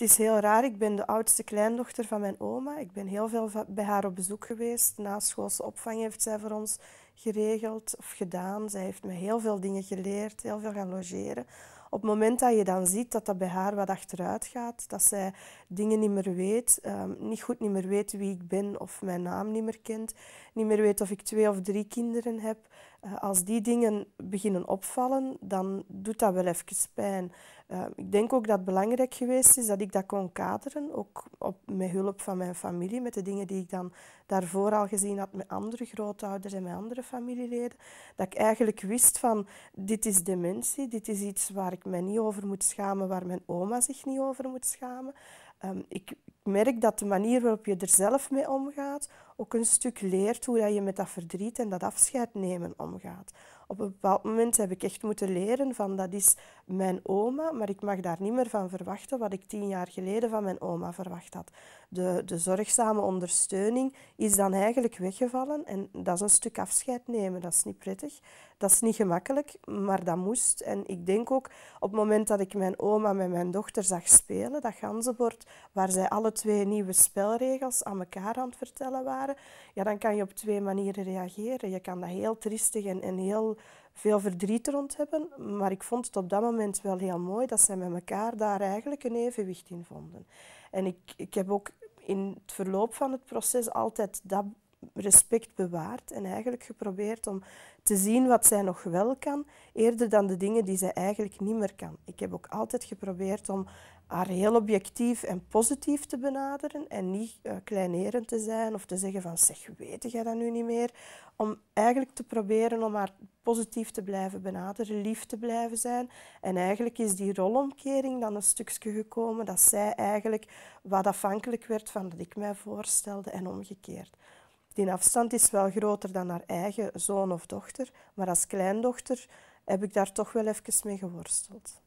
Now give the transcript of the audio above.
Het is heel raar, ik ben de oudste kleindochter van mijn oma. Ik ben heel veel bij haar op bezoek geweest. Na schoolse opvang heeft zij voor ons geregeld of gedaan. Zij heeft me heel veel dingen geleerd, heel veel gaan logeren. Op het moment dat je dan ziet dat dat bij haar wat achteruit gaat, dat zij dingen niet meer weet, ehm, niet goed niet meer weet wie ik ben of mijn naam niet meer kent, niet meer weet of ik twee of drie kinderen heb, eh, als die dingen beginnen opvallen, dan doet dat wel even pijn. Ehm, ik denk ook dat het belangrijk geweest is dat ik dat kon kaderen, ook op, met hulp van mijn familie, met de dingen die ik dan daarvoor al gezien had met andere grootouders en met andere familieleden. Dat ik eigenlijk wist van, dit is dementie, dit is iets waar ik mij niet over moet schamen, waar mijn oma zich niet over moet schamen. Ehm, ik merk dat de manier waarop je er zelf mee omgaat ook een stuk leert hoe dat je met dat verdriet en dat afscheid nemen omgaat. Op een bepaald moment heb ik echt moeten leren van dat is mijn oma, maar ik mag daar niet meer van verwachten wat ik tien jaar geleden van mijn oma verwacht had. De, de zorgzame ondersteuning is dan eigenlijk weggevallen en dat is een stuk afscheid nemen. Dat is niet prettig, dat is niet gemakkelijk, maar dat moest. En ik denk ook op het moment dat ik mijn oma met mijn dochter zag spelen, dat ganzenbord, waar zij alle twee nieuwe spelregels aan elkaar aan het vertellen waren, ja, dan kan je op twee manieren reageren. Je kan dat heel triestig en, en heel veel verdriet rond hebben, maar ik vond het op dat moment wel heel mooi dat zij met elkaar daar eigenlijk een evenwicht in vonden. En ik, ik heb ook in het verloop van het proces altijd dat respect bewaard en eigenlijk geprobeerd om te zien wat zij nog wel kan, eerder dan de dingen die zij eigenlijk niet meer kan. Ik heb ook altijd geprobeerd om haar heel objectief en positief te benaderen en niet uh, kleinerend te zijn of te zeggen van zeg, weet jij dat nu niet meer? Om eigenlijk te proberen om haar positief te blijven benaderen, lief te blijven zijn. En eigenlijk is die rolomkering dan een stukje gekomen dat zij eigenlijk wat afhankelijk werd van dat ik mij voorstelde en omgekeerd. Die afstand is wel groter dan haar eigen zoon of dochter, maar als kleindochter heb ik daar toch wel even mee geworsteld.